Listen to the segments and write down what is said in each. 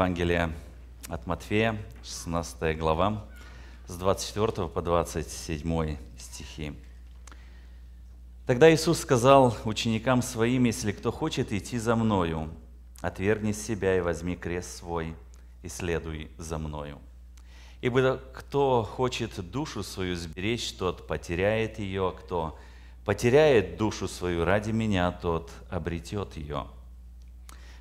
Евангелие от Матфея, 16 глава, с 24 по 27 стихи. Тогда Иисус сказал ученикам Своим, «Если кто хочет идти за Мною, отвергни себя и возьми крест свой, и следуй за Мною. Ибо кто хочет душу свою сберечь, тот потеряет ее, а кто потеряет душу свою ради Меня, тот обретет ее».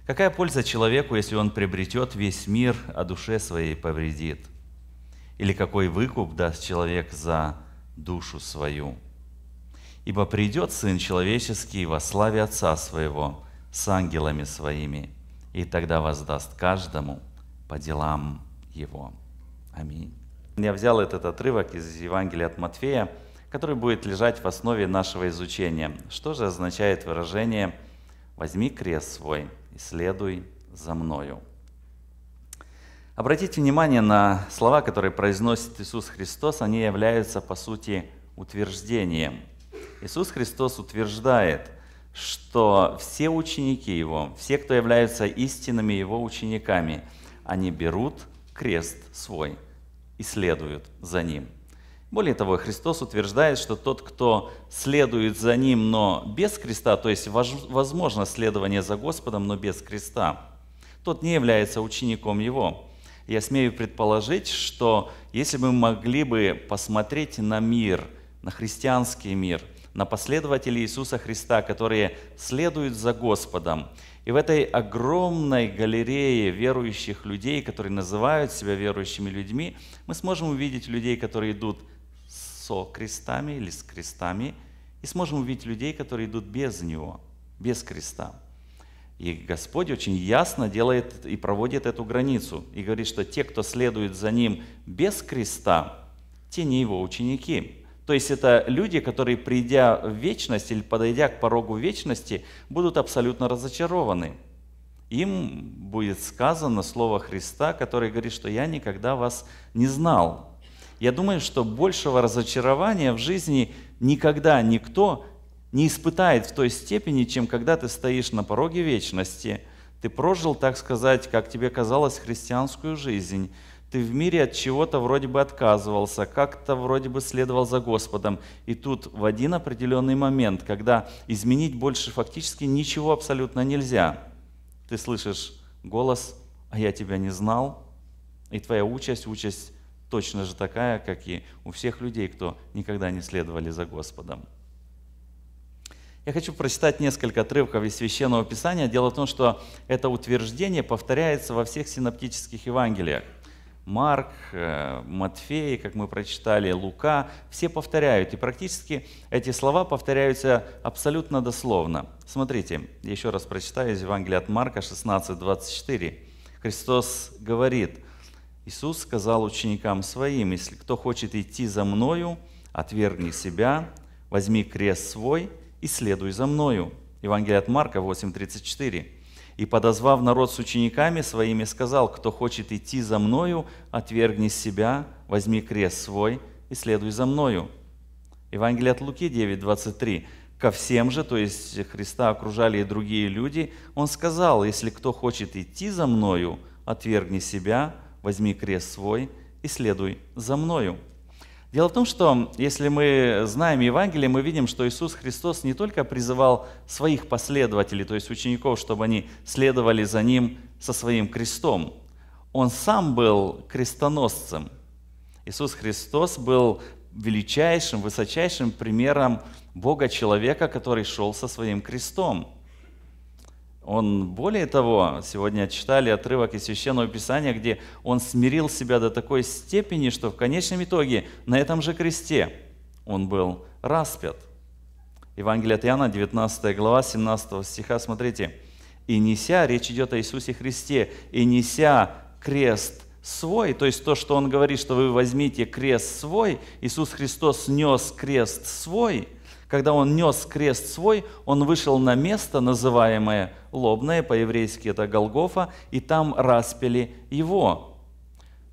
Какая польза человеку, если он приобретет весь мир, а душе своей повредит? Или какой выкуп даст человек за душу свою? Ибо придет Сын Человеческий во славе Отца Своего с ангелами Своими, и тогда воздаст каждому по делам Его. Аминь. Я взял этот отрывок из Евангелия от Матфея, который будет лежать в основе нашего изучения. Что же означает выражение «возьми крест свой»? следуй за мною». Обратите внимание на слова, которые произносит Иисус Христос, они являются, по сути, утверждением. Иисус Христос утверждает, что все ученики Его, все, кто являются истинными Его учениками, они берут крест свой и следуют за Ним – более того, Христос утверждает, что тот, кто следует за Ним, но без креста, то есть возможно следование за Господом, но без креста, тот не является учеником Его. Я смею предположить, что если бы мы могли бы посмотреть на мир, на христианский мир, на последователей Иисуса Христа, которые следуют за Господом, и в этой огромной галерее верующих людей, которые называют себя верующими людьми, мы сможем увидеть людей, которые идут со крестами или с крестами, и сможем увидеть людей, которые идут без него, без креста. И Господь очень ясно делает и проводит эту границу. И говорит, что те, кто следует за Ним без креста, те не Его ученики. То есть это люди, которые, придя в вечность или подойдя к порогу вечности, будут абсолютно разочарованы. Им будет сказано слово Христа, которое говорит, что «я никогда вас не знал». Я думаю, что большего разочарования в жизни никогда никто не испытает в той степени, чем когда ты стоишь на пороге вечности. Ты прожил, так сказать, как тебе казалось, христианскую жизнь. Ты в мире от чего-то вроде бы отказывался, как-то вроде бы следовал за Господом. И тут в один определенный момент, когда изменить больше фактически ничего абсолютно нельзя, ты слышишь голос «а я тебя не знал», и твоя участь, участь точно же такая, как и у всех людей, кто никогда не следовали за Господом. Я хочу прочитать несколько отрывков из Священного Писания. Дело в том, что это утверждение повторяется во всех синоптических Евангелиях. Марк, э, Матфей, как мы прочитали, Лука, все повторяют. И практически эти слова повторяются абсолютно дословно. Смотрите, еще раз прочитаю из Евангелия от Марка 16, 24. Христос говорит – Иисус сказал ученикам своим, если кто хочет идти за мною, отвергни себя, возьми крест свой и следуй за мною. Евангелие от Марка 8:34. И подозвав народ с учениками своими, сказал, кто хочет идти за мною, отвергни себя, возьми крест свой и следуй за мною. Евангелие от Луки 9:23. Ко всем же, то есть Христа окружали и другие люди, он сказал, если кто хочет идти за мною, отвергни себя, возьми крест свой и следуй за мною». Дело в том, что если мы знаем Евангелие, мы видим, что Иисус Христос не только призывал своих последователей, то есть учеников, чтобы они следовали за Ним со своим крестом. Он сам был крестоносцем. Иисус Христос был величайшим, высочайшим примером Бога-человека, который шел со своим крестом. Он, более того, сегодня читали отрывок из Священного Писания, где он смирил себя до такой степени, что в конечном итоге на этом же кресте он был распят. Евангелие от Иоанна, 19 глава, 17 стиха, смотрите. «И неся, речь идет о Иисусе Христе, и неся крест свой, то есть то, что он говорит, что вы возьмите крест свой, Иисус Христос нес крест свой – когда он нес крест свой, он вышел на место, называемое Лобное, по-еврейски это Голгофа, и там распили его.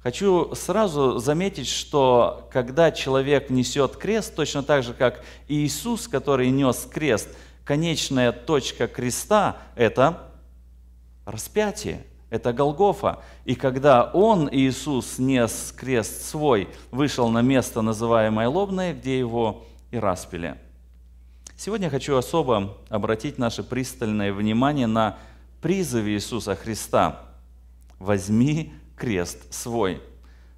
Хочу сразу заметить, что когда человек несет крест, точно так же, как Иисус, который нес крест, конечная точка креста – это распятие, это Голгофа. И когда Он, Иисус, нес крест свой, вышел на место, называемое Лобное, где Его и распили – Сегодня хочу особо обратить наше пристальное внимание на призыве Иисуса Христа «Возьми крест свой».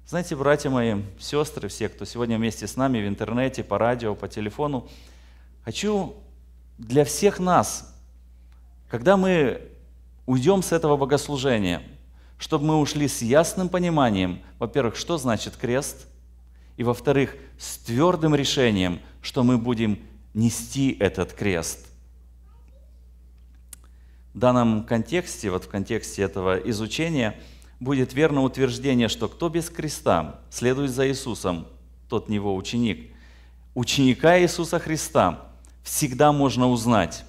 Знаете, братья мои, сестры, все, кто сегодня вместе с нами в интернете, по радио, по телефону, хочу для всех нас, когда мы уйдем с этого богослужения, чтобы мы ушли с ясным пониманием, во-первых, что значит крест, и, во-вторых, с твердым решением, что мы будем нести этот крест. В данном контексте, вот в контексте этого изучения, будет верно утверждение, что кто без креста следует за Иисусом, тот не его ученик. Ученика Иисуса Христа всегда можно узнать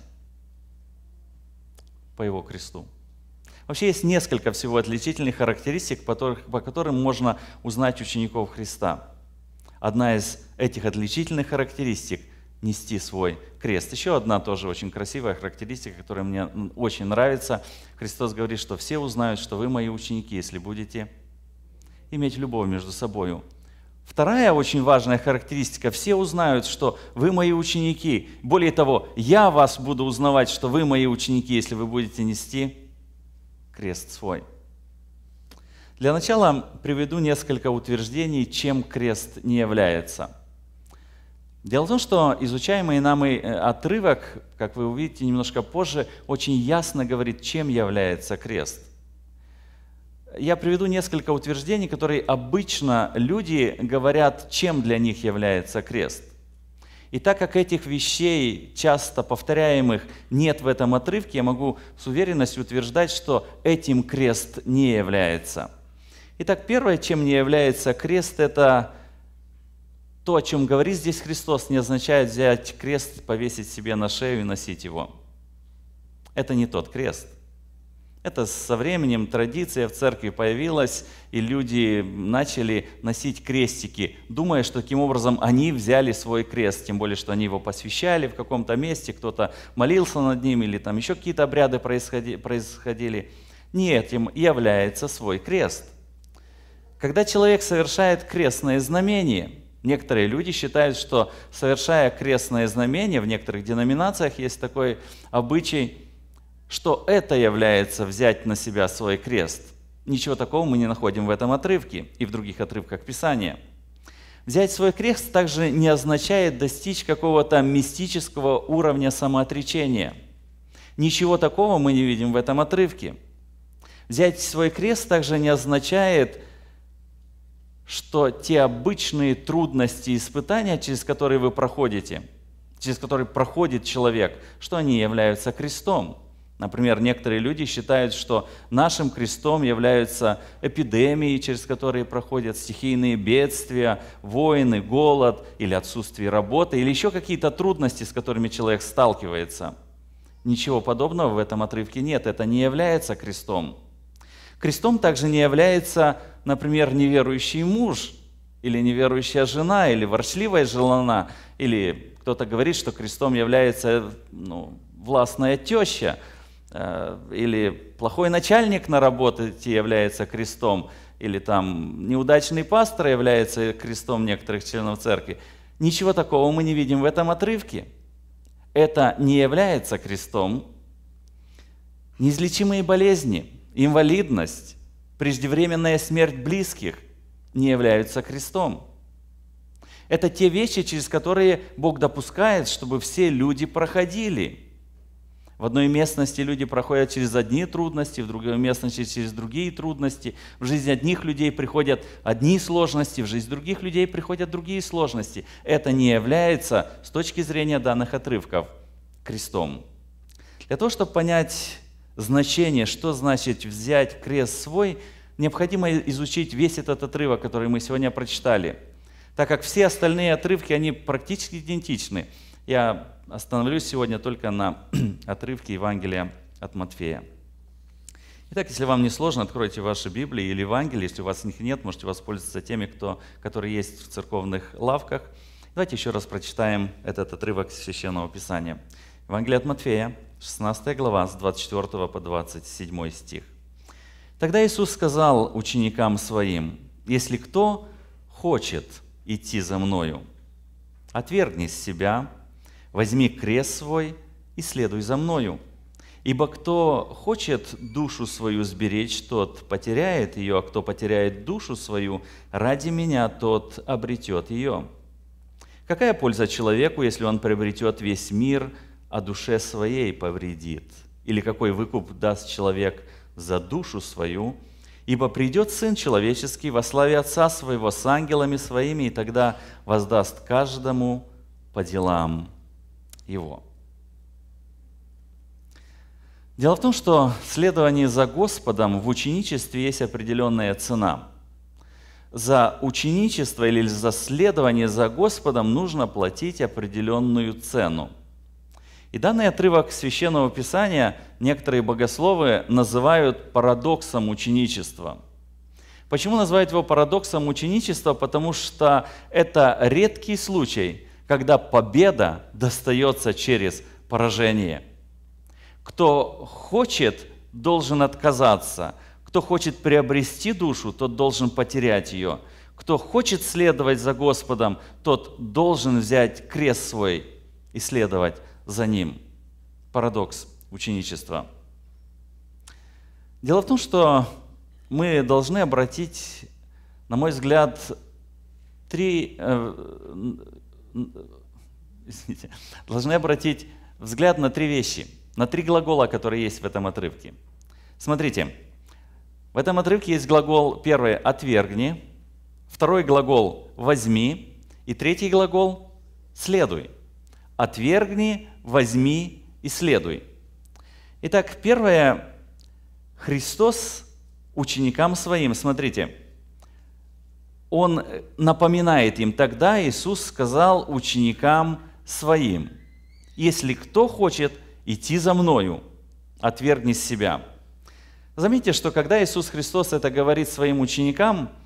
по его кресту. Вообще есть несколько всего отличительных характеристик, по которым можно узнать учеников Христа. Одна из этих отличительных характеристик нести свой крест. Еще одна тоже очень красивая характеристика, которая мне очень нравится. Христос говорит, что все узнают, что вы мои ученики, если будете иметь любовь между собой. Вторая очень важная характеристика. Все узнают, что вы мои ученики. Более того, я вас буду узнавать, что вы мои ученики, если вы будете нести крест свой. Для начала приведу несколько утверждений, чем крест не является – Дело в том, что изучаемый нами э, отрывок, как вы увидите немножко позже, очень ясно говорит, чем является крест. Я приведу несколько утверждений, которые обычно люди говорят, чем для них является крест. И так как этих вещей, часто повторяемых, нет в этом отрывке, я могу с уверенностью утверждать, что этим крест не является. Итак, первое, чем не является крест, это то, о чем говорит здесь Христос, не означает взять крест, повесить себе на шею и носить его. Это не тот крест. Это со временем традиция в церкви появилась, и люди начали носить крестики, думая, что таким образом они взяли свой крест, тем более, что они его посвящали в каком-то месте, кто-то молился над ним, или там еще какие-то обряды происходили. Не этим является свой крест. Когда человек совершает крестное знамение – Некоторые люди считают, что совершая крестное знамение, в некоторых деноминациях есть такой обычай, что это является взять на себя свой крест. Ничего такого мы не находим в этом отрывке и в других отрывках Писания. Взять свой крест также не означает достичь какого-то мистического уровня самоотречения. Ничего такого мы не видим в этом отрывке. Взять свой крест также не означает – что те обычные трудности и испытания, через которые вы проходите, через которые проходит человек, что они являются крестом. Например, некоторые люди считают, что нашим крестом являются эпидемии, через которые проходят стихийные бедствия, войны, голод или отсутствие работы, или еще какие-то трудности, с которыми человек сталкивается. Ничего подобного в этом отрывке нет, это не является крестом. Крестом также не является например, неверующий муж или неверующая жена, или ворчливая жена, или кто-то говорит, что крестом является ну, властная теща, э, или плохой начальник на работе является крестом, или там неудачный пастор является крестом некоторых членов церкви. Ничего такого мы не видим в этом отрывке. Это не является крестом. Неизлечимые болезни, инвалидность, преждевременная смерть близких не являются крестом. Это те вещи, через которые Бог допускает, чтобы все люди проходили. В одной местности люди проходят через одни трудности, в другой местности через другие трудности. В жизнь одних людей приходят одни сложности, в жизнь других людей приходят другие сложности. Это не является, с точки зрения данных отрывков, крестом. Для того, чтобы понять значение, что значит взять крест свой, необходимо изучить весь этот отрывок, который мы сегодня прочитали, так как все остальные отрывки, они практически идентичны. Я остановлюсь сегодня только на отрывке Евангелия от Матфея. Итак, если вам не сложно, откройте ваши Библии или Евангелие. Если у вас них нет, можете воспользоваться теми, кто, которые есть в церковных лавках. Давайте еще раз прочитаем этот отрывок Священного Писания. Евангелие от Матфея, 16 глава, с 24 по 27 стих. Тогда Иисус сказал ученикам своим, «Если кто хочет идти за Мною, отвергни себя, возьми крест свой и следуй за Мною. Ибо кто хочет душу свою сберечь, тот потеряет ее, а кто потеряет душу свою ради меня, тот обретет ее. Какая польза человеку, если он приобретет весь мир – о душе своей повредит, или какой выкуп даст человек за душу свою, ибо придет Сын Человеческий во славе Отца Своего с ангелами Своими, и тогда воздаст каждому по делам Его». Дело в том, что следование за Господом в ученичестве есть определенная цена. За ученичество или за следование за Господом нужно платить определенную цену – и данный отрывок Священного Писания некоторые богословы называют парадоксом ученичества. Почему называют его парадоксом ученичества? Потому что это редкий случай, когда победа достается через поражение. Кто хочет, должен отказаться. Кто хочет приобрести душу, тот должен потерять ее. Кто хочет следовать за Господом, тот должен взять крест свой и следовать за ним. Парадокс ученичества. Дело в том, что мы должны обратить, на мой взгляд, три, э, извините, должны обратить взгляд на три вещи, на три глагола, которые есть в этом отрывке. Смотрите, в этом отрывке есть глагол первый «отвергни», второй глагол «возьми» и третий глагол «следуй». «Отвергни», возьми и следуй. Итак, первое, Христос ученикам своим, смотрите, он э, напоминает им, тогда Иисус сказал ученикам своим, если кто хочет идти за мною, отвергни себя. Заметьте, что когда Иисус Христос это говорит своим ученикам –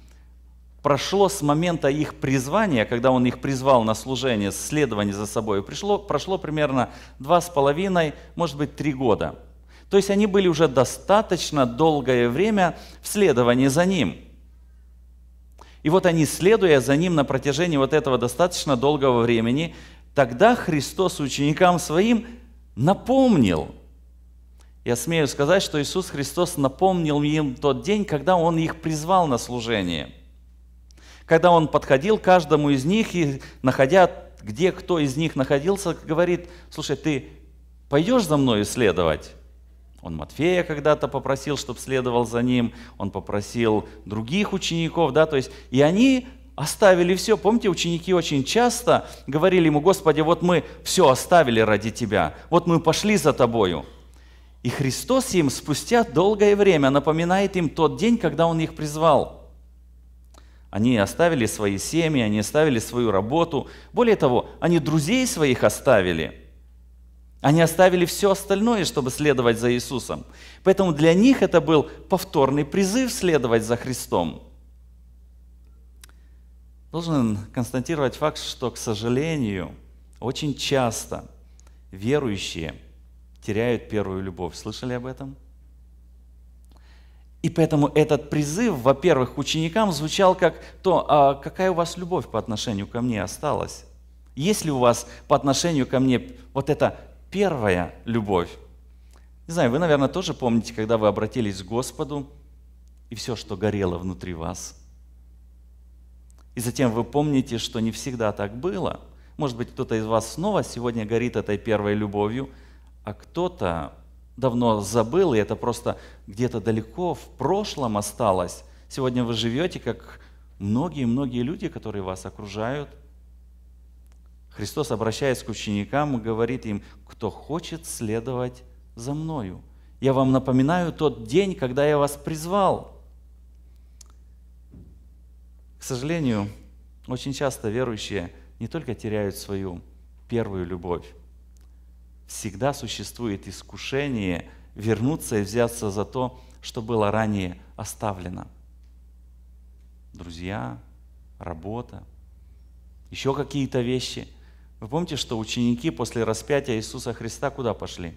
прошло с момента их призвания, когда он их призвал на служение, следование за собой, пришло, прошло примерно два с половиной, может быть, три года. То есть они были уже достаточно долгое время в следовании за ним. И вот они, следуя за ним на протяжении вот этого достаточно долгого времени, тогда Христос ученикам своим напомнил. Я смею сказать, что Иисус Христос напомнил им тот день, когда Он их призвал на служение – когда он подходил к каждому из них и, находя, где кто из них находился, говорит, слушай, ты пойдешь за мной исследовать? Он Матфея когда-то попросил, чтобы следовал за ним, он попросил других учеников, да, то есть, и они оставили все. Помните, ученики очень часто говорили ему, Господи, вот мы все оставили ради Тебя, вот мы пошли за Тобою. И Христос им спустя долгое время напоминает им тот день, когда Он их призвал – они оставили свои семьи, они оставили свою работу. Более того, они друзей своих оставили. Они оставили все остальное, чтобы следовать за Иисусом. Поэтому для них это был повторный призыв следовать за Христом. Должен констатировать факт, что, к сожалению, очень часто верующие теряют первую любовь. Слышали об этом? И поэтому этот призыв, во-первых, к ученикам звучал как то, а какая у вас любовь по отношению ко мне осталась? Есть ли у вас по отношению ко мне вот эта первая любовь? Не знаю, вы, наверное, тоже помните, когда вы обратились к Господу, и все, что горело внутри вас. И затем вы помните, что не всегда так было. Может быть, кто-то из вас снова сегодня горит этой первой любовью, а кто-то давно забыл, и это просто где-то далеко в прошлом осталось. Сегодня вы живете, как многие-многие люди, которые вас окружают. Христос, обращаясь к ученикам, говорит им, кто хочет следовать за мною. Я вам напоминаю тот день, когда я вас призвал. К сожалению, очень часто верующие не только теряют свою первую любовь, всегда существует искушение вернуться и взяться за то, что было ранее оставлено. Друзья, работа, еще какие-то вещи. Вы помните, что ученики после распятия Иисуса Христа куда пошли?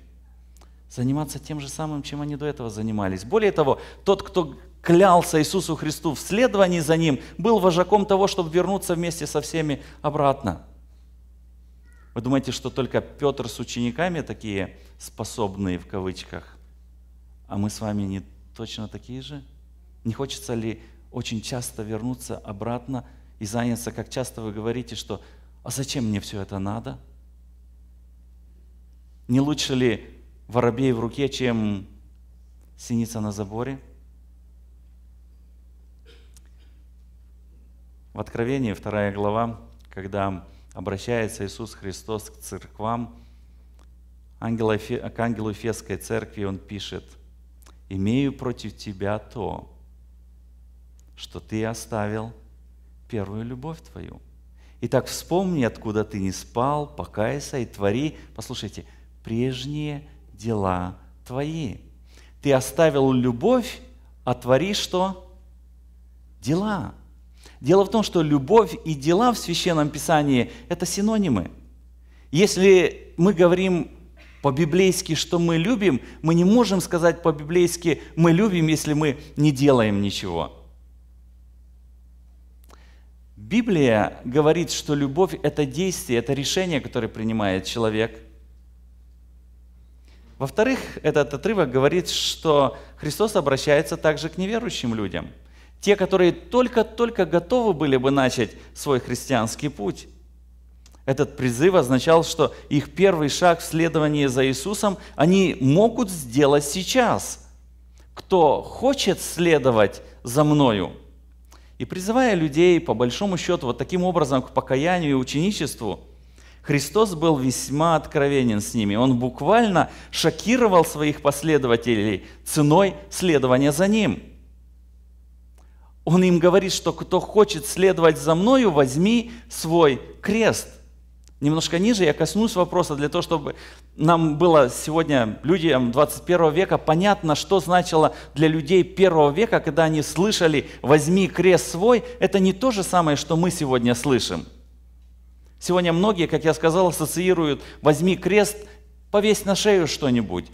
Заниматься тем же самым, чем они до этого занимались. Более того, тот, кто клялся Иисусу Христу в следовании за Ним, был вожаком того, чтобы вернуться вместе со всеми обратно – вы думаете, что только Петр с учениками такие способные в кавычках? А мы с вами не точно такие же? Не хочется ли очень часто вернуться обратно и заняться, как часто вы говорите, что «А зачем мне все это надо?» Не лучше ли воробей в руке, чем синица на заборе? В Откровении, вторая глава, когда обращается Иисус Христос к церквам, к ангелу Фесской церкви он пишет, «Имею против тебя то, что ты оставил первую любовь твою. Итак, вспомни, откуда ты не спал, покайся и твори, послушайте, прежние дела твои. Ты оставил любовь, а твори что? Дела. Дело в том, что любовь и дела в Священном Писании – это синонимы. Если мы говорим по-библейски, что мы любим, мы не можем сказать по-библейски «мы любим», если мы не делаем ничего. Библия говорит, что любовь – это действие, это решение, которое принимает человек. Во-вторых, этот отрывок говорит, что Христос обращается также к неверующим людям – те, которые только-только готовы были бы начать свой христианский путь. Этот призыв означал, что их первый шаг в следовании за Иисусом они могут сделать сейчас. Кто хочет следовать за мною? И призывая людей, по большому счету, вот таким образом к покаянию и ученичеству, Христос был весьма откровенен с ними. Он буквально шокировал своих последователей ценой следования за Ним – он им говорит, что кто хочет следовать за мною, возьми свой крест. Немножко ниже я коснусь вопроса для того, чтобы нам было сегодня, людям 21 века, понятно, что значило для людей первого века, когда они слышали «возьми крест свой», это не то же самое, что мы сегодня слышим. Сегодня многие, как я сказал, ассоциируют «возьми крест» повесь на шею что-нибудь,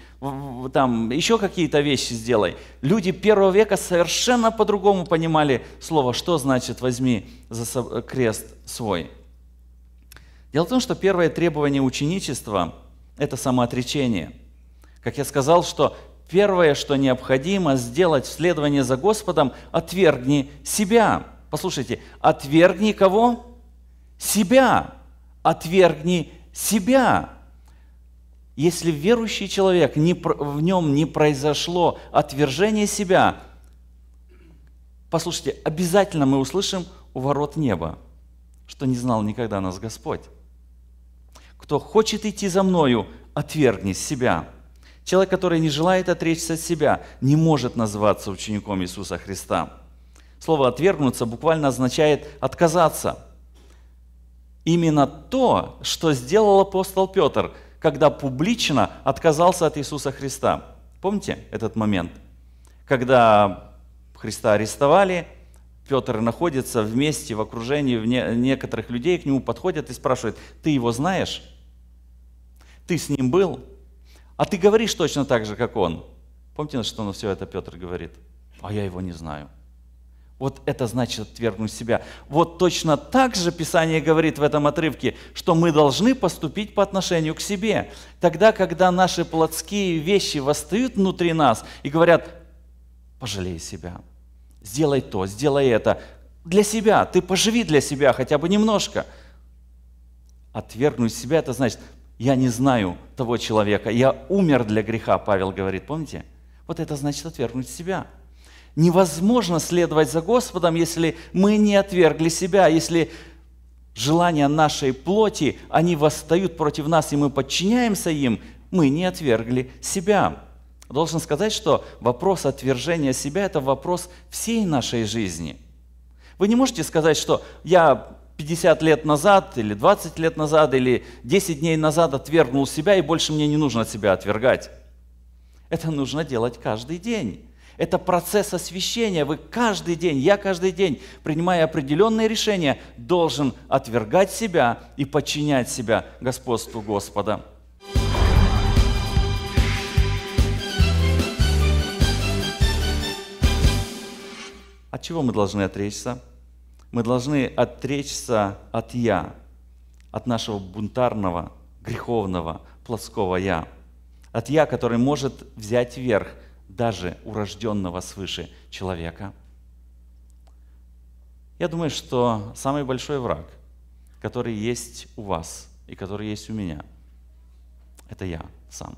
там еще какие-то вещи сделай. Люди первого века совершенно по-другому понимали слово, что значит «возьми за крест свой». Дело в том, что первое требование ученичества – это самоотречение. Как я сказал, что первое, что необходимо сделать в следовании за Господом – отвергни себя. Послушайте, отвергни кого? Себя. Отвергни себя если верующий человек, в нем не произошло отвержение себя, послушайте, обязательно мы услышим у ворот неба, что не знал никогда нас Господь. Кто хочет идти за мною, отвергни себя. Человек, который не желает отречься от себя, не может называться учеником Иисуса Христа. Слово «отвергнуться» буквально означает «отказаться». Именно то, что сделал апостол Петр – когда публично отказался от Иисуса Христа. Помните этот момент? Когда Христа арестовали, Петр находится вместе в окружении некоторых людей, к нему подходят и спрашивают, ты его знаешь? Ты с ним был? А ты говоришь точно так же, как он. Помните, на что на все это Петр говорит? А я его не знаю. Вот это значит отвергнуть себя. Вот точно так же Писание говорит в этом отрывке, что мы должны поступить по отношению к себе. Тогда, когда наши плотские вещи восстают внутри нас и говорят, пожалей себя, сделай то, сделай это, для себя, ты поживи для себя хотя бы немножко. Отвергнуть себя, это значит, я не знаю того человека, я умер для греха, Павел говорит, помните? Вот это значит отвергнуть себя – Невозможно следовать за Господом, если мы не отвергли себя, если желания нашей плоти, они восстают против нас, и мы подчиняемся им, мы не отвергли себя. Должен сказать, что вопрос отвержения себя – это вопрос всей нашей жизни. Вы не можете сказать, что я 50 лет назад, или 20 лет назад, или 10 дней назад отвергнул себя, и больше мне не нужно себя отвергать. Это нужно делать каждый день. Это процесс освящения. Вы каждый день, я каждый день, принимая определенные решения, должен отвергать себя и подчинять себя господству Господа. От чего мы должны отречься? Мы должны отречься от «я», от нашего бунтарного, греховного, плоского «я», от «я», который может взять верх – даже урожденного свыше человека? Я думаю, что самый большой враг, который есть у вас и который есть у меня, это я сам.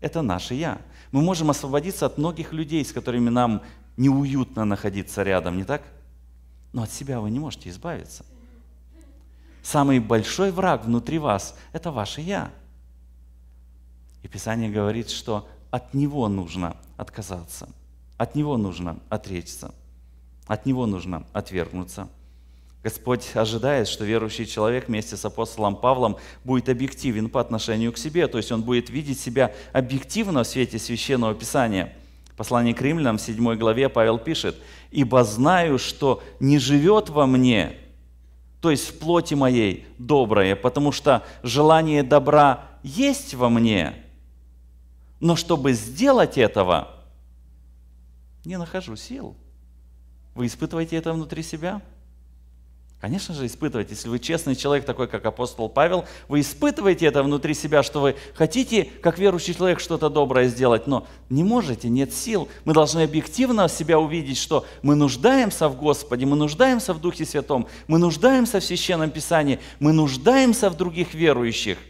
Это наше я. Мы можем освободиться от многих людей, с которыми нам неуютно находиться рядом, не так? Но от себя вы не можете избавиться. Самый большой враг внутри вас – это ваше «я». И Писание говорит, что от него нужно отказаться, от него нужно отречься, от него нужно отвергнуться. Господь ожидает, что верующий человек вместе с апостолом Павлом будет объективен по отношению к себе, то есть он будет видеть себя объективно в свете Священного Писания. В послании к римлянам в 7 главе Павел пишет, «Ибо знаю, что не живет во мне, то есть в плоти моей, доброе, потому что желание добра есть во мне, но чтобы сделать этого, не нахожу сил. Вы испытываете это внутри себя? Конечно же, испытываете. Если вы честный человек, такой как апостол Павел, вы испытываете это внутри себя, что вы хотите, как верующий человек, что-то доброе сделать, но не можете, нет сил. Мы должны объективно себя увидеть, что мы нуждаемся в Господе, мы нуждаемся в Духе Святом, мы нуждаемся в Священном Писании, мы нуждаемся в других верующих –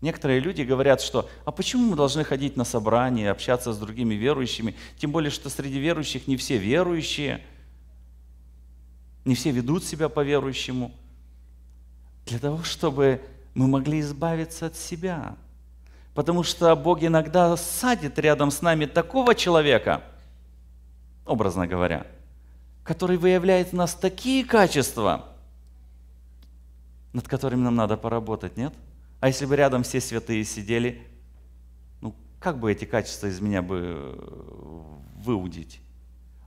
Некоторые люди говорят, что «а почему мы должны ходить на собрания, общаться с другими верующими, тем более, что среди верующих не все верующие, не все ведут себя по-верующему?» Для того, чтобы мы могли избавиться от себя. Потому что Бог иногда садит рядом с нами такого человека, образно говоря, который выявляет в нас такие качества, над которыми нам надо поработать, нет? – а если бы рядом все святые сидели, ну как бы эти качества из меня бы э, выудить?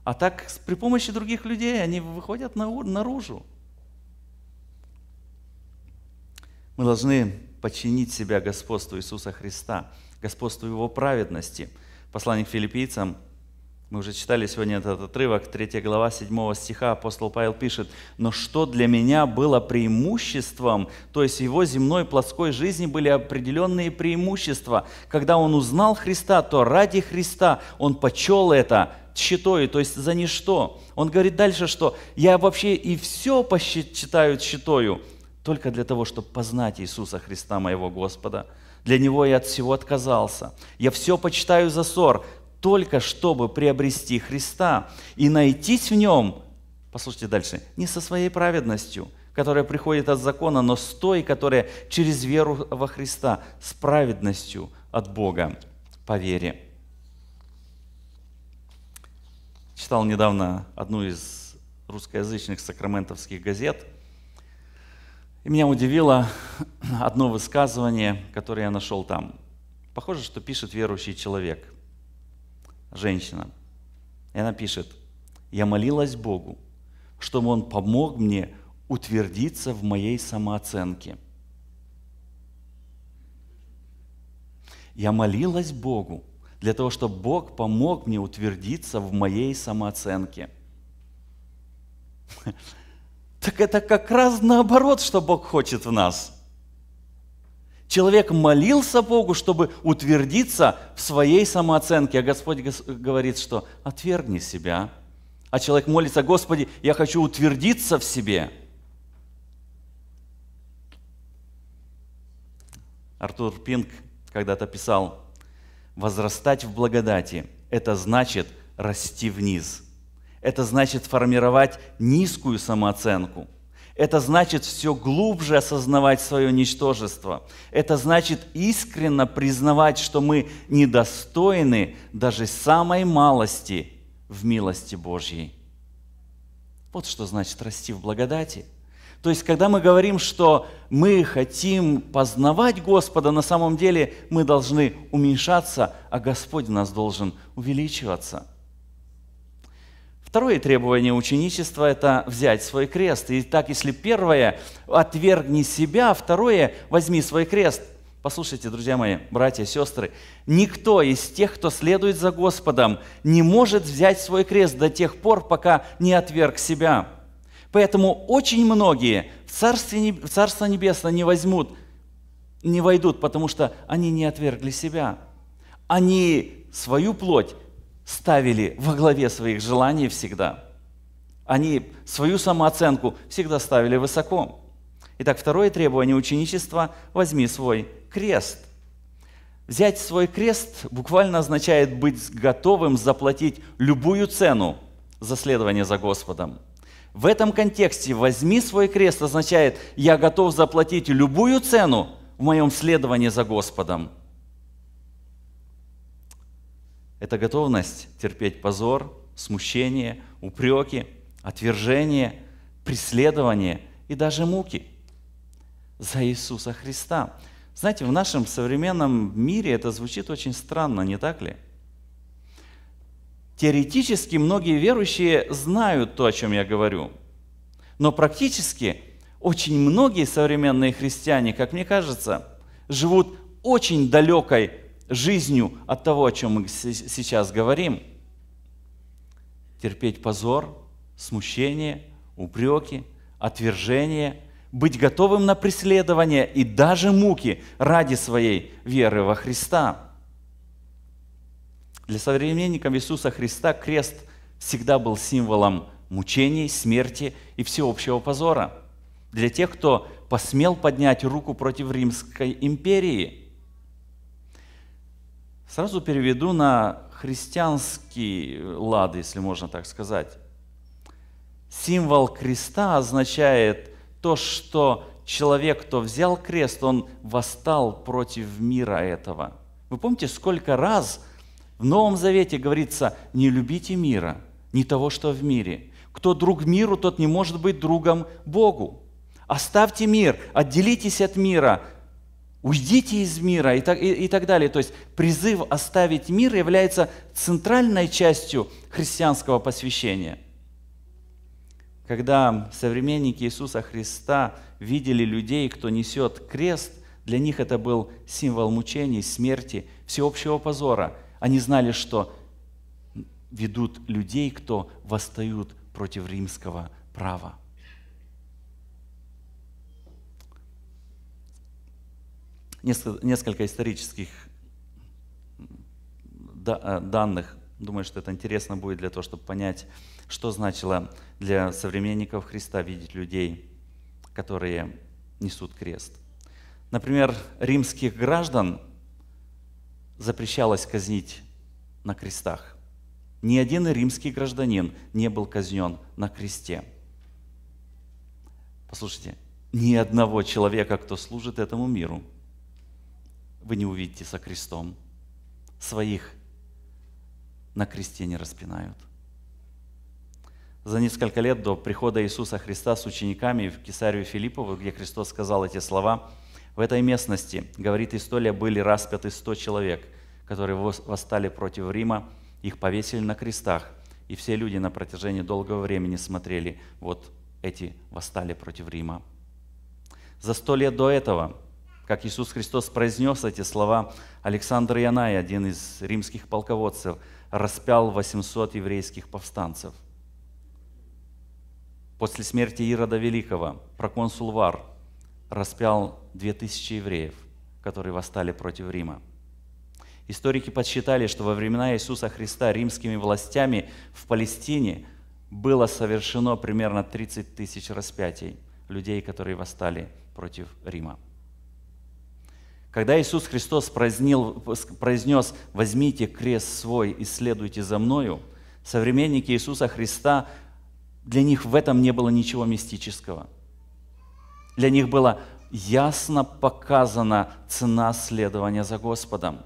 А так при помощи других людей они выходят наружу. Мы должны подчинить себя господству Иисуса Христа, господству Его праведности. Послание к филиппийцам мы уже читали сегодня этот отрывок, 3 глава 7 стиха, апостол Павел пишет, «Но что для меня было преимуществом, то есть его земной плоской жизни были определенные преимущества. Когда он узнал Христа, то ради Христа он почел это щитою, то есть за ничто. Он говорит дальше, что я вообще и все посчитаю щитою, только для того, чтобы познать Иисуса Христа моего Господа. Для Него я от всего отказался. Я все почитаю за ссор, только чтобы приобрести Христа и найтись в нем, послушайте дальше, не со своей праведностью, которая приходит от закона, но с той, которая через веру во Христа, с праведностью от Бога по вере. Читал недавно одну из русскоязычных сакраментовских газет, и меня удивило одно высказывание, которое я нашел там. Похоже, что пишет верующий человек женщина. И она пишет, я молилась Богу, чтобы Он помог мне утвердиться в моей самооценке. Я молилась Богу для того, чтобы Бог помог мне утвердиться в моей самооценке. Так это как раз наоборот, что Бог хочет в нас – Человек молился Богу, чтобы утвердиться в своей самооценке, а Господь говорит, что отвергни себя. А человек молится, Господи, я хочу утвердиться в себе. Артур Пинг когда-то писал, возрастать в благодати – это значит расти вниз. Это значит формировать низкую самооценку – это значит все глубже осознавать свое ничтожество. Это значит искренно признавать, что мы недостойны даже самой малости в милости Божьей. Вот что значит расти в благодати. То есть, когда мы говорим, что мы хотим познавать Господа, на самом деле мы должны уменьшаться, а Господь нас должен увеличиваться – Второе требование ученичества – это взять свой крест. И так, если первое – отвергни себя, а второе – возьми свой крест. Послушайте, друзья мои, братья, сестры, никто из тех, кто следует за Господом, не может взять свой крест до тех пор, пока не отверг себя. Поэтому очень многие в Царство, в Царство Небесное не возьмут, не войдут, потому что они не отвергли себя. Они свою плоть ставили во главе своих желаний всегда. Они свою самооценку всегда ставили высоко. Итак, второе требование ученичества – возьми свой крест. Взять свой крест буквально означает быть готовым заплатить любую цену за следование за Господом. В этом контексте «возьми свой крест» означает «я готов заплатить любую цену в моем следовании за Господом». Это готовность терпеть позор, смущение, упреки, отвержение, преследование и даже муки за Иисуса Христа. Знаете, в нашем современном мире это звучит очень странно, не так ли? Теоретически многие верующие знают то, о чем я говорю, но практически очень многие современные христиане, как мне кажется, живут очень далекой жизнью от того, о чем мы сейчас говорим, терпеть позор, смущение, упреки, отвержение, быть готовым на преследование и даже муки ради своей веры во Христа. Для современников Иисуса Христа крест всегда был символом мучений, смерти и всеобщего позора. Для тех, кто посмел поднять руку против Римской империи – Сразу переведу на христианский э, лад, если можно так сказать. Символ креста означает то, что человек, кто взял крест, он восстал против мира этого. Вы помните, сколько раз в Новом Завете говорится, не любите мира, не того, что в мире. Кто друг миру, тот не может быть другом Богу. Оставьте мир, отделитесь от мира, уйдите из мира и так, и, и так далее. То есть призыв оставить мир является центральной частью христианского посвящения. Когда современники Иисуса Христа видели людей, кто несет крест, для них это был символ мучений, смерти, всеобщего позора. Они знали, что ведут людей, кто восстают против римского права. несколько, исторических э, данных. Думаю, что это интересно будет для того, чтобы понять, что значило для современников Христа видеть людей, которые несут крест. Например, римских граждан запрещалось казнить на крестах. Ни один римский гражданин не был казнен на кресте. Послушайте, ни одного человека, кто служит этому миру – вы не увидите со крестом. Своих на кресте не распинают. За несколько лет до прихода Иисуса Христа с учениками в Кесарию Филиппову, где Христос сказал эти слова, в этой местности, говорит история, были распяты сто человек, которые восстали против Рима, их повесили на крестах, и все люди на протяжении долгого времени смотрели, вот эти восстали против Рима. За сто лет до этого как Иисус Христос произнес эти слова, Александр Янай, один из римских полководцев, распял 800 еврейских повстанцев. После смерти Ирода Великого проконсул Вар распял 2000 евреев, которые восстали против Рима. Историки подсчитали, что во времена Иисуса Христа римскими властями в Палестине было совершено примерно 30 тысяч распятий людей, которые восстали против Рима. Когда Иисус Христос произнес «возьмите крест свой и следуйте за мною», современники Иисуса Христа, для них в этом не было ничего мистического. Для них было ясно показана цена следования за Господом.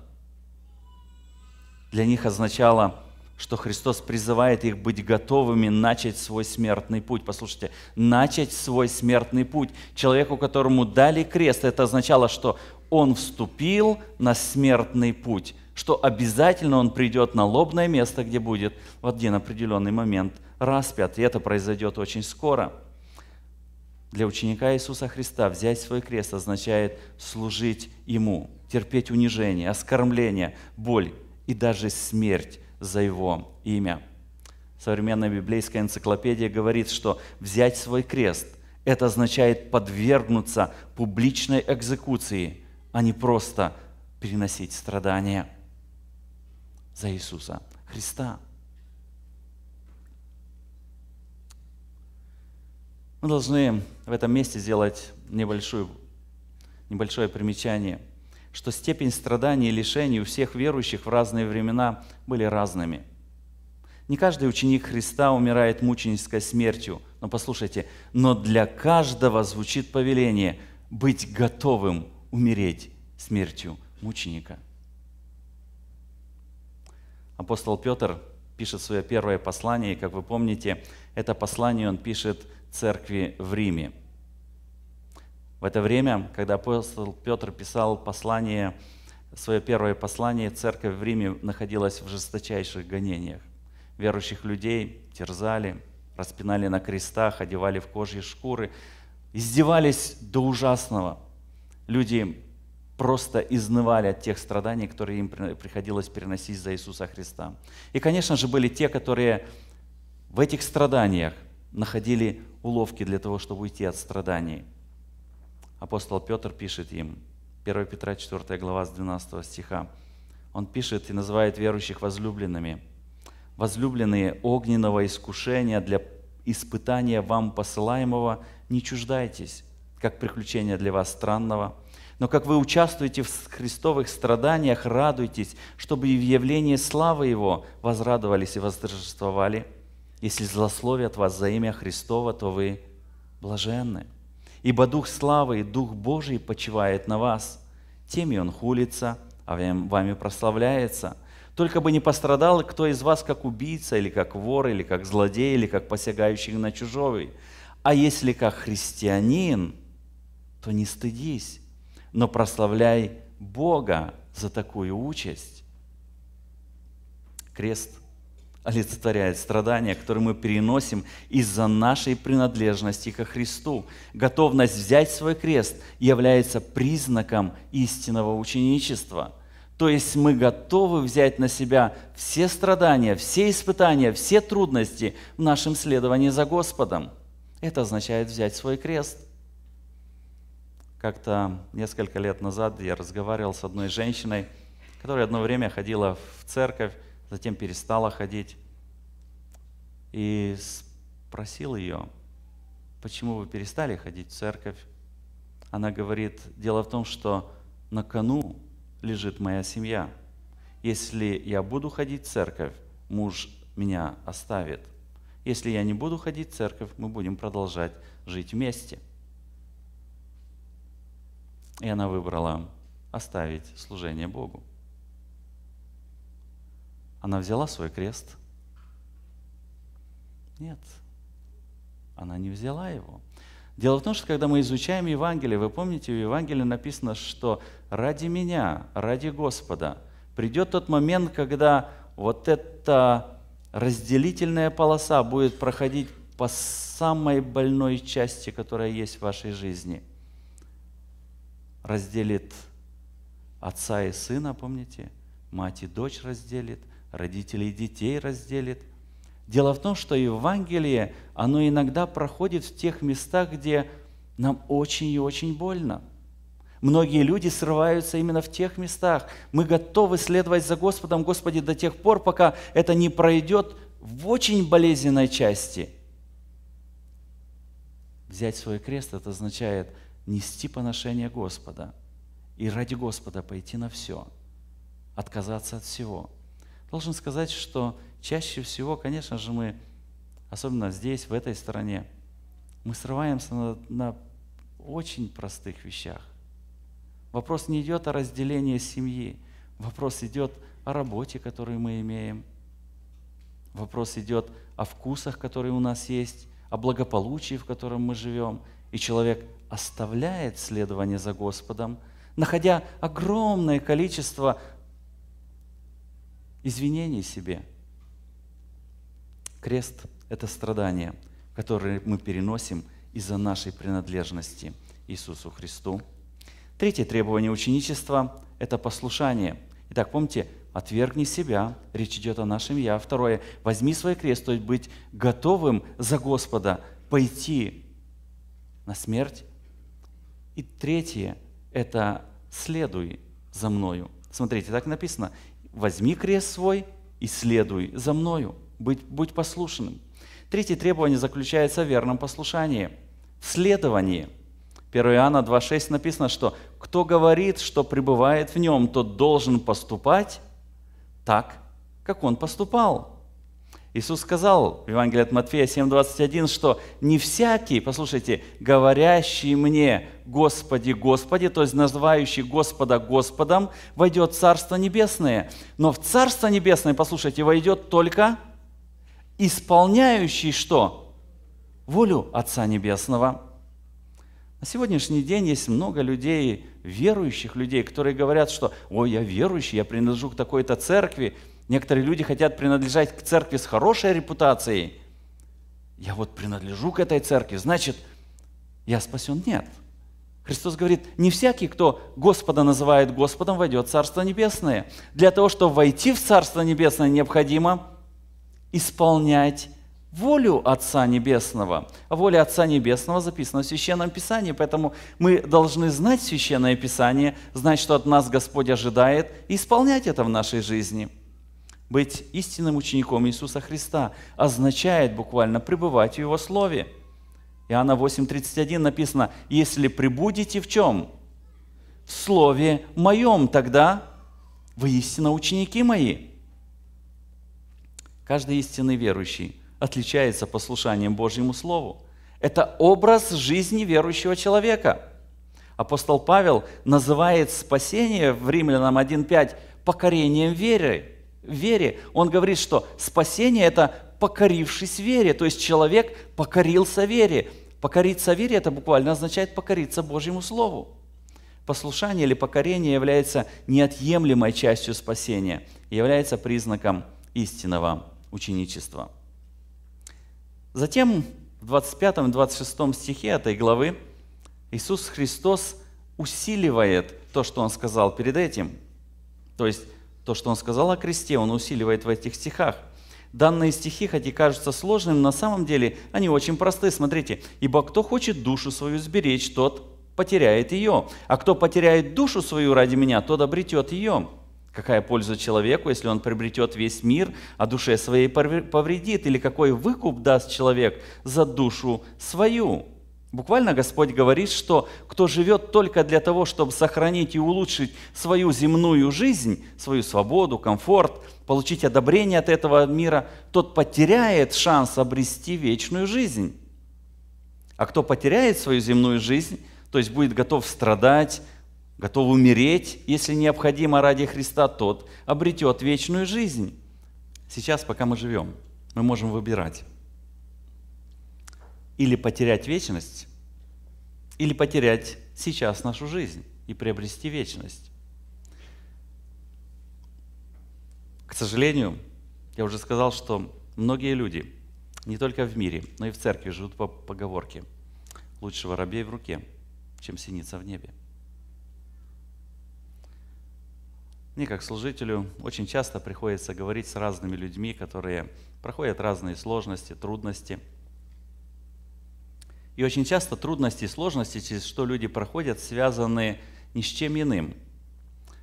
Для них означало, что Христос призывает их быть готовыми начать свой смертный путь. Послушайте, начать свой смертный путь. Человеку, которому дали крест, это означало, что он вступил на смертный путь, что обязательно он придет на лобное место, где будет в один определенный момент распят. И это произойдет очень скоро. Для ученика Иисуса Христа взять свой крест означает служить Ему, терпеть унижение, оскорбление, боль и даже смерть за Его имя. Современная библейская энциклопедия говорит, что взять свой крест – это означает подвергнуться публичной экзекуции – а не просто переносить страдания за Иисуса Христа. Мы должны в этом месте сделать небольшую, небольшое примечание, что степень страданий и лишений у всех верующих в разные времена были разными. Не каждый ученик Христа умирает мученической смертью, но послушайте, но для каждого звучит повеление быть готовым умереть смертью мученика. Апостол Петр пишет свое первое послание, и, как вы помните, это послание он пишет церкви в Риме. В это время, когда апостол Петр писал послание, свое первое послание, церковь в Риме находилась в жесточайших гонениях. Верующих людей терзали, распинали на крестах, одевали в кожи и шкуры, издевались до ужасного – Люди просто изнывали от тех страданий, которые им приходилось переносить за Иисуса Христа. И, конечно же, были те, которые в этих страданиях находили уловки для того, чтобы уйти от страданий. Апостол Петр пишет им, 1 Петра 4 глава с 12 стиха, он пишет и называет верующих возлюбленными. «Возлюбленные огненного искушения для испытания вам посылаемого не чуждайтесь, как приключение для вас странного. Но как вы участвуете в христовых страданиях, радуйтесь, чтобы и в явлении славы Его возрадовались и возторжествовали. Если злословят вас за имя Христова, то вы блаженны. Ибо Дух славы и Дух Божий почивает на вас. Теми Он хулится, а вами прославляется – только бы не пострадал кто из вас как убийца, или как вор, или как злодей, или как посягающий на чужой. А если как христианин – то не стыдись, но прославляй Бога за такую участь. Крест олицетворяет страдания, которые мы переносим из-за нашей принадлежности ко Христу. Готовность взять свой крест является признаком истинного ученичества – то есть мы готовы взять на себя все страдания, все испытания, все трудности в нашем следовании за Господом. Это означает взять свой крест. Как-то несколько лет назад я разговаривал с одной женщиной, которая одно время ходила в церковь, затем перестала ходить. И спросил ее, почему вы перестали ходить в церковь? Она говорит, дело в том, что на кону лежит моя семья. Если я буду ходить в церковь, муж меня оставит. Если я не буду ходить в церковь, мы будем продолжать жить вместе. И она выбрала оставить служение Богу. Она взяла свой крест. Нет, она не взяла его. Дело в том, что когда мы изучаем Евангелие, вы помните, в Евангелии написано, что ради меня, ради Господа придет тот момент, когда вот эта разделительная полоса будет проходить по самой больной части, которая есть в вашей жизни – разделит отца и сына, помните? Мать и дочь разделит, родителей и детей разделит. Дело в том, что Евангелие, оно иногда проходит в тех местах, где нам очень и очень больно. Многие люди срываются именно в тех местах. Мы готовы следовать за Господом, Господи, до тех пор, пока это не пройдет в очень болезненной части. Взять свой крест, это означает – нести поношение Господа и ради Господа пойти на все, отказаться от всего. Должен сказать, что чаще всего, конечно же, мы, особенно здесь, в этой стране, мы срываемся на, на очень простых вещах. Вопрос не идет о разделении семьи, вопрос идет о работе, которую мы имеем, вопрос идет о вкусах, которые у нас есть, о благополучии, в котором мы живем. И человек оставляет следование за Господом, находя огромное количество извинений себе. Крест – это страдание, которое мы переносим из-за нашей принадлежности Иисусу Христу. Третье требование ученичества – это послушание. Итак, помните, отвергни себя, речь идет о нашем «я». Второе – возьми свой крест, то есть быть готовым за Господа пойти на смерть и третье – это «следуй за мною». Смотрите, так написано. «Возьми крест свой и следуй за мною». Будь, будь послушным. Третье требование заключается в верном послушании, в следовании. 1 Иоанна 2,6 написано, что «Кто говорит, что пребывает в нем, тот должен поступать так, как он поступал». Иисус сказал в Евангелии от Матфея 7:21, что не всякий, послушайте, говорящий мне «Господи, Господи», то есть называющий Господа Господом, войдет в Царство Небесное. Но в Царство Небесное, послушайте, войдет только исполняющий что? Волю Отца Небесного. На сегодняшний день есть много людей, верующих людей, которые говорят, что «Ой, я верующий, я принадлежу к такой-то церкви», Некоторые люди хотят принадлежать к церкви с хорошей репутацией. Я вот принадлежу к этой церкви, значит, я спасен. Нет. Христос говорит, не всякий, кто Господа называет Господом, войдет в Царство Небесное. Для того, чтобы войти в Царство Небесное, необходимо исполнять волю Отца Небесного. А воля Отца Небесного записана в Священном Писании, поэтому мы должны знать Священное Писание, знать, что от нас Господь ожидает, и исполнять это в нашей жизни – быть истинным учеником Иисуса Христа означает буквально пребывать в Его Слове. Иоанна 8:31 написано, «Если прибудете в чем? В Слове Моем, тогда вы истинно ученики Мои». Каждый истинный верующий отличается послушанием Божьему Слову. Это образ жизни верующего человека. Апостол Павел называет спасение в Римлянам 1.5 покорением веры вере. Он говорит, что спасение – это покорившись вере, то есть человек покорился вере. Покориться вере – это буквально означает покориться Божьему Слову. Послушание или покорение является неотъемлемой частью спасения, является признаком истинного ученичества. Затем в 25-26 стихе этой главы Иисус Христос усиливает то, что Он сказал перед этим. То есть то, что он сказал о кресте, он усиливает в этих стихах. Данные стихи, хоть и кажутся сложными, на самом деле они очень просты. Смотрите, «Ибо кто хочет душу свою сберечь, тот потеряет ее. А кто потеряет душу свою ради меня, тот обретет ее». Какая польза человеку, если он приобретет весь мир, а душе своей повредит? Или какой выкуп даст человек за душу свою? Буквально Господь говорит, что кто живет только для того, чтобы сохранить и улучшить свою земную жизнь, свою свободу, комфорт, получить одобрение от этого мира, тот потеряет шанс обрести вечную жизнь. А кто потеряет свою земную жизнь, то есть будет готов страдать, готов умереть, если необходимо ради Христа, тот обретет вечную жизнь. Сейчас, пока мы живем, мы можем выбирать или потерять вечность, или потерять сейчас нашу жизнь и приобрести вечность. К сожалению, я уже сказал, что многие люди, не только в мире, но и в церкви живут по поговорке «Лучше воробей в руке, чем синица в небе». Мне, как служителю, очень часто приходится говорить с разными людьми, которые проходят разные сложности, трудности – и очень часто трудности и сложности, через что люди проходят, связаны ни с чем иным,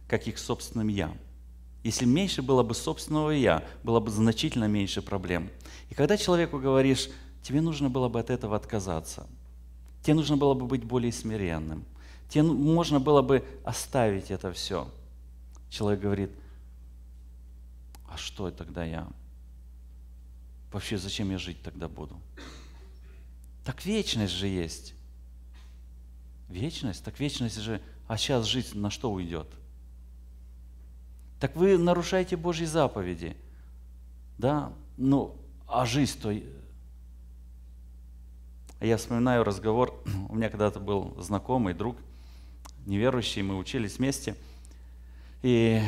как их собственным «я». Если меньше было бы собственного «я», было бы значительно меньше проблем. И когда человеку говоришь, тебе нужно было бы от этого отказаться, тебе нужно было бы быть более смиренным, тебе ну, можно было бы оставить это все. Человек говорит, а что тогда я? Вообще, зачем я жить тогда буду? Так вечность же есть. Вечность? Так вечность же, а сейчас жизнь на что уйдет? Так вы нарушаете Божьи заповеди. Да? Ну, а жизнь-то... Э, я вспоминаю разговор, у меня когда-то был знакомый друг, неверующий, мы учились вместе, и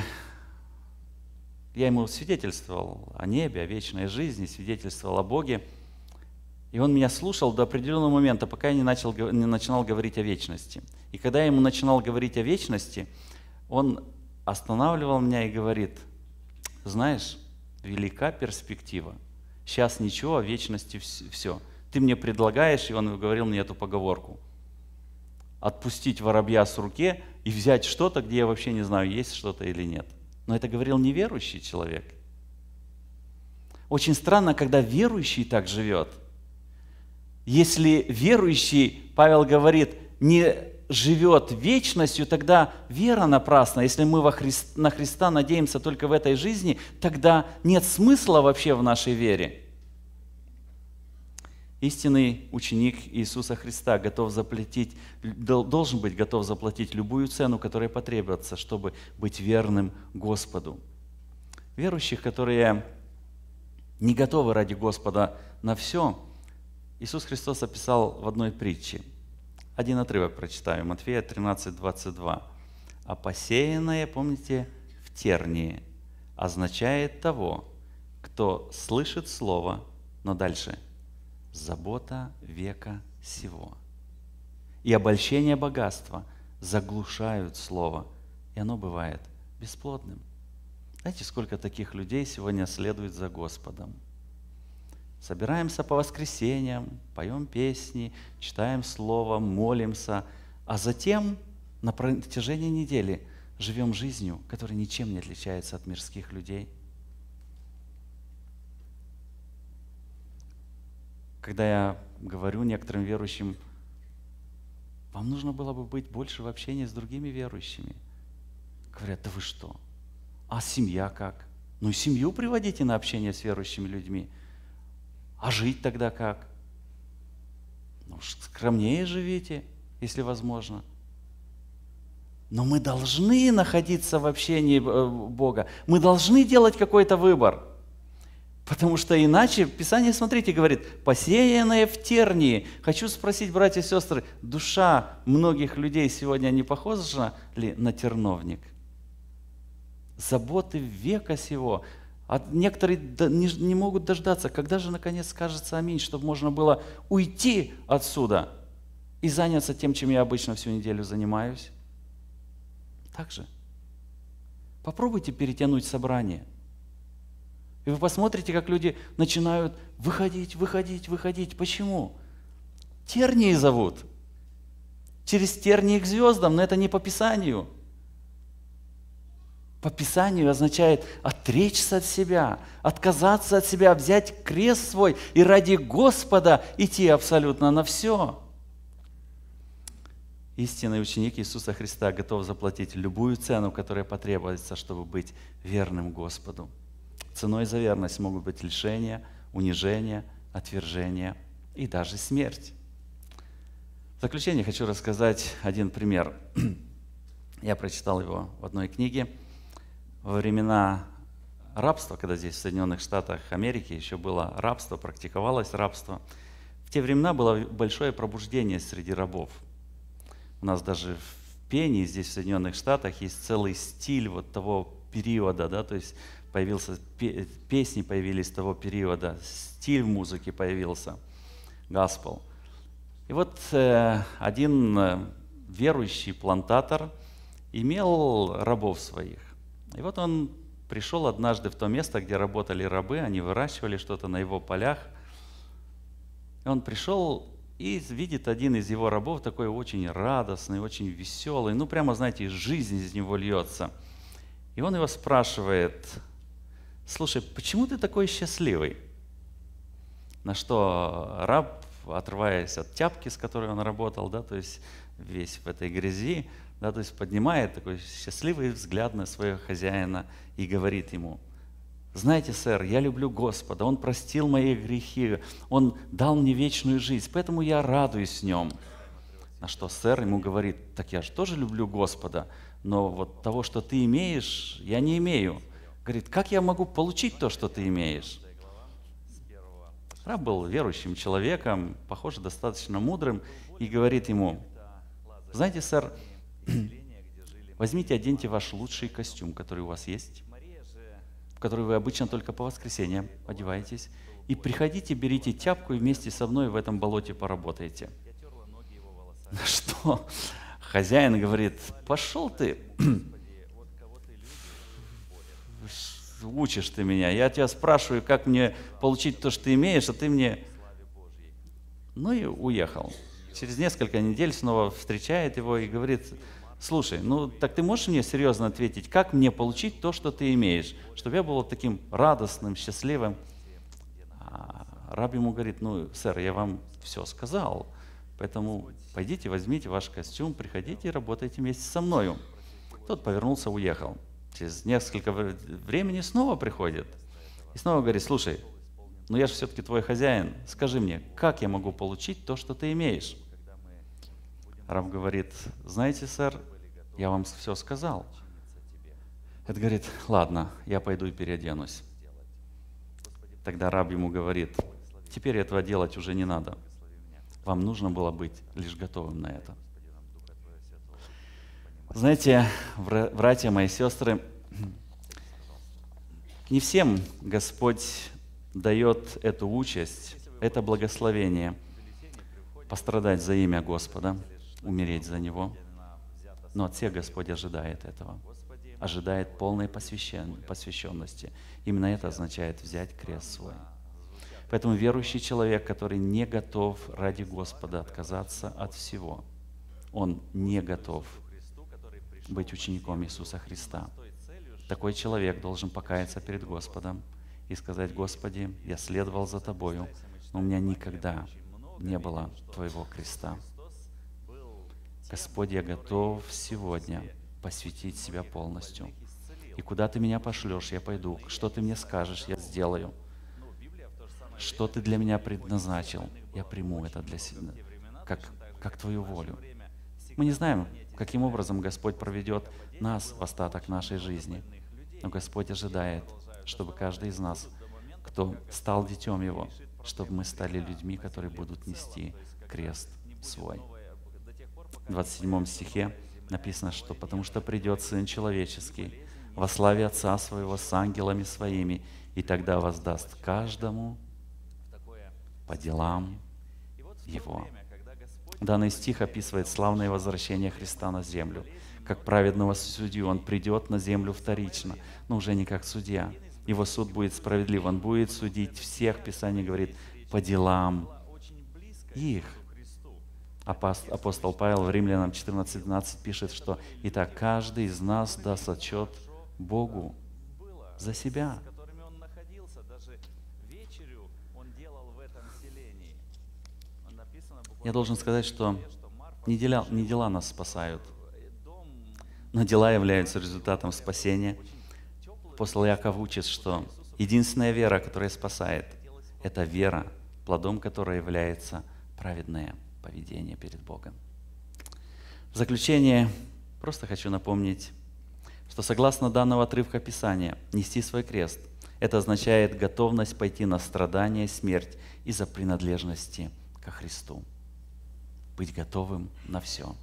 я ему свидетельствовал о небе, о вечной жизни, свидетельствовал о Боге – и он меня слушал до определенного момента, пока я не, начал, не начинал говорить о вечности. И когда я ему начинал говорить о вечности, он останавливал меня и говорит, знаешь, велика перспектива. Сейчас ничего, а вечности все. Ты мне предлагаешь, и он говорил мне эту поговорку, отпустить воробья с руки и взять что-то, где я вообще не знаю, есть что-то или нет. Но это говорил неверующий человек. Очень странно, когда верующий так живет – если верующий, Павел говорит, не живет вечностью, тогда вера напрасна. Если мы во Хри... на Христа надеемся только в этой жизни, тогда нет смысла вообще в нашей вере. Истинный ученик Иисуса Христа готов заплатить, должен быть готов заплатить любую цену, которая потребуется, чтобы быть верным Господу. Верующих, которые не готовы ради Господа на все – Иисус Христос описал в одной притче. Один отрывок прочитаю, Матфея 13, 22. «А посеянное, помните, в тернии, означает того, кто слышит слово, но дальше – забота века сего. И обольщение богатства заглушают слово, и оно бывает бесплодным. Знаете, сколько таких людей сегодня следует за Господом – собираемся по воскресеньям, поем песни, читаем Слово, молимся, а затем на протяжении недели живем жизнью, которая ничем не отличается от мирских людей. Когда я говорю некоторым верующим, вам нужно было бы быть больше в общении с другими верующими. Говорят, да вы что? А семья как? Ну и семью приводите на общение с верующими людьми – а жить тогда как? Ну, скромнее живите, если возможно. Но мы должны находиться в общении э, Бога. Мы должны делать какой-то выбор. Потому что иначе Писание, смотрите, говорит, посеянное в тернии. Хочу спросить, братья и сестры, душа многих людей сегодня не похожа ли на терновник? Заботы века сего – а некоторые не могут дождаться, когда же наконец скажется аминь, чтобы можно было уйти отсюда и заняться тем, чем я обычно всю неделю занимаюсь. Так же. Попробуйте перетянуть собрание. И вы посмотрите, как люди начинают выходить, выходить, выходить. Почему? Тернии зовут. Через тернии к звездам, но это не по Писанию – по Писанию означает отречься от себя, отказаться от себя, взять крест свой и ради Господа идти абсолютно на все. Истинный ученик Иисуса Христа готов заплатить любую цену, которая потребуется, чтобы быть верным Господу. Ценой за верность могут быть лишения, унижения, отвержения и даже смерть. В заключение хочу рассказать один пример. Я прочитал его в одной книге – во времена рабства, когда здесь в Соединенных Штатах Америки еще было рабство, практиковалось рабство, в те времена было большое пробуждение среди рабов. У нас даже в пении здесь в Соединенных Штатах есть целый стиль вот того периода, да, то есть появился, песни появились того периода, стиль музыки появился, гаспел. И вот э, один э, верующий плантатор имел рабов своих. И вот он пришел однажды в то место, где работали рабы, они выращивали что-то на его полях. И он пришел и видит один из его рабов такой очень радостный, очень веселый, ну прямо, знаете, жизнь из него льется. И он его спрашивает, слушай, почему ты такой счастливый? На что раб, отрываясь от тяпки, с которой он работал, да, то есть весь в этой грязи, да, то есть поднимает такой счастливый взгляд на своего хозяина и говорит ему, знаете, сэр, я люблю Господа, Он простил мои грехи, Он дал мне вечную жизнь, поэтому я радуюсь с Нем. На что сэр ему говорит, так я же тоже люблю Господа, но вот того, что ты имеешь, я не имею. Говорит, как я могу получить то, что ты имеешь? Раб был верующим человеком, похоже, достаточно мудрым, и говорит ему, знаете, сэр, Возьмите, оденьте ваш лучший костюм, который у вас есть, в который вы обычно только по воскресеньям одеваетесь, и приходите, берите тяпку и вместе со мной в этом болоте поработаете. На что хозяин говорит, пошел ты, учишь ты меня, я тебя спрашиваю, как мне получить то, что ты имеешь, а ты мне... Ну и уехал. Через несколько недель снова встречает его и говорит, Слушай, ну так ты можешь мне серьезно ответить, как мне получить то, что ты имеешь, чтобы я был таким радостным, счастливым? А раб ему говорит, ну, сэр, я вам все сказал, поэтому пойдите, возьмите ваш костюм, приходите и работайте вместе со мною. Тот повернулся, уехал. Через несколько времени снова приходит и снова говорит, слушай, ну я же все-таки твой хозяин, скажи мне, как я могу получить то, что ты имеешь? Раб говорит, знаете, сэр, я вам все сказал. Это говорит, ладно, я пойду и переоденусь. Тогда раб ему говорит, теперь этого делать уже не надо. Вам нужно было быть лишь готовым на это. Знаете, братья мои сестры, не всем Господь дает эту участь, это благословение пострадать за имя Господа умереть за него. Но от всех Господь ожидает этого. Ожидает полной посвящен... посвященности. Именно это означает взять крест свой. Поэтому верующий человек, который не готов ради Господа отказаться от всего, он не готов быть учеником Иисуса Христа. Такой человек должен покаяться перед Господом и сказать, «Господи, я следовал за Тобою, но у меня никогда не было Твоего креста». Господь, я готов сегодня посвятить себя полностью. И куда ты меня пошлешь, я пойду. Что ты мне скажешь, я сделаю. Что ты для меня предназначил, я приму это для себя, как, как твою волю. Мы не знаем, каким образом Господь проведет нас в остаток нашей жизни. Но Господь ожидает, чтобы каждый из нас, кто стал детем Его, чтобы мы стали людьми, которые будут нести крест свой. 27 стихе написано, что «потому что придет Сын Человеческий во славе Отца Своего с ангелами Своими, и тогда воздаст каждому по делам Его». Данный стих описывает славное возвращение Христа на землю. Как праведного судью он придет на землю вторично, но уже не как судья. Его суд будет справедлив, он будет судить всех, Писание говорит, по делам их. Апостол Павел в Римлянам 14.12 пишет, что «Итак, каждый из нас даст отчет Богу за себя». Я должен сказать, что не дела, не дела нас спасают, но дела являются результатом спасения. Апостол Яков учит, что единственная вера, которая спасает, это вера, плодом которой является праведная поведение перед Богом. В заключение просто хочу напомнить, что согласно данного отрывка Писания, нести свой крест – это означает готовность пойти на страдания, смерть из-за принадлежности ко Христу. Быть готовым на все.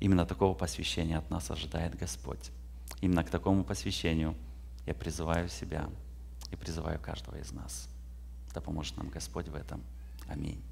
Именно такого посвящения от нас ожидает Господь. Именно к такому посвящению я призываю себя и призываю каждого из нас. Да поможет нам Господь в этом. Аминь.